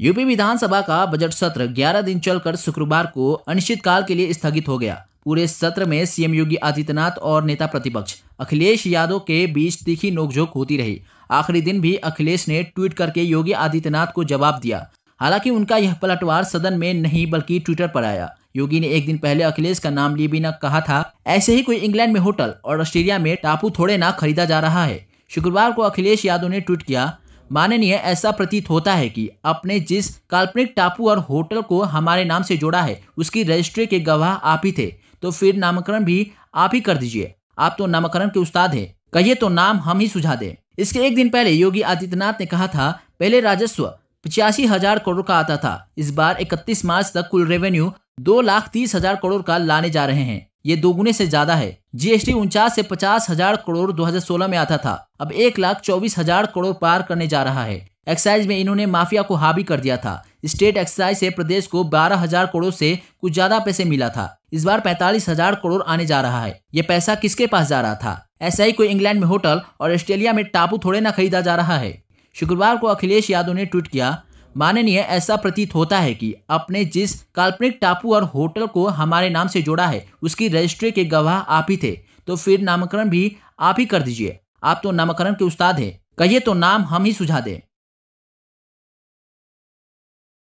UP विधानसभा का budget सत्र 11 दिन चलकर शुक्रवार को अनिश्चितकाल के लिए स्थगित हो गया पूरे सत्र में सीएम योगी आदित्यनाथ और नेता प्रतिपक्ष अखिलेश यादव के बीच तीखी नोकझोंक होती रही आखिरी दिन भी अखिलेश ने ट्वीट करके योगी आदित्यनाथ को जवाब दिया हालांकि उनका यह पलटवार सदन में नहीं बल्कि ट्विटर पर आया योगी ने एक दिन पहले अखिलेश का नाम लिए बिना कहा था ऐसे ही कोई इंग्लैंड में होटल और ऑस्ट्रेलिया में टापू थोड़े ना खरीदा जा रहा है शुक्रवार को अखिलेश यादव ने ट्वीट किया माननीय ऐसा प्रतीत होता है कि अपने जिस काल्पनिक टापू और होटल को हमारे नाम से जोड़ा है उसकी रजिस्ट्री के गवाह आप ही थे तो फिर नामकरण भी आप ही कर दीजिए आप तो नामकरण के उस्ताद हैं कहिए तो नाम हम ही सुझा दें इसके एक दिन पहले योगी आदित्यनाथ ने कहा था पहले राजस्व पचासी हजार करोड़ का आता था इस बार इकतीस मार्च तक कुल रेवेन्यू दो लाख तीस हजार करोड़ का लाने जा रहे हैं ये दोगुने से ज्यादा है जीएसटी उनचास से पचास हजार करोड़ 2016 में आता था अब एक लाख चौबीस हजार करोड़ पार करने जा रहा है एक्साइज में इन्होंने माफिया को हावी कर दिया था स्टेट एक्साइज से प्रदेश को बारह हजार करोड़ से कुछ ज्यादा पैसे मिला था इस बार पैंतालीस हजार करोड़ आने जा रहा है ये पैसा किसके पास जा रहा था ऐसा ही कोई इंग्लैंड में होटल और ऑस्ट्रेलिया में टापू थोड़े ना खरीदा जा रहा है शुक्रवार को अखिलेश यादव ने ट्वीट किया माननीय ऐसा प्रतीत होता है कि अपने जिस काल्पनिक टापू और होटल को हमारे नाम से जोड़ा है उसकी रजिस्ट्री के गवाह आप ही थे तो फिर नामकरण भी आप ही कर दीजिए आप तो नामकरण के उस्ताद हैं कहिए तो नाम हम ही सुझा दें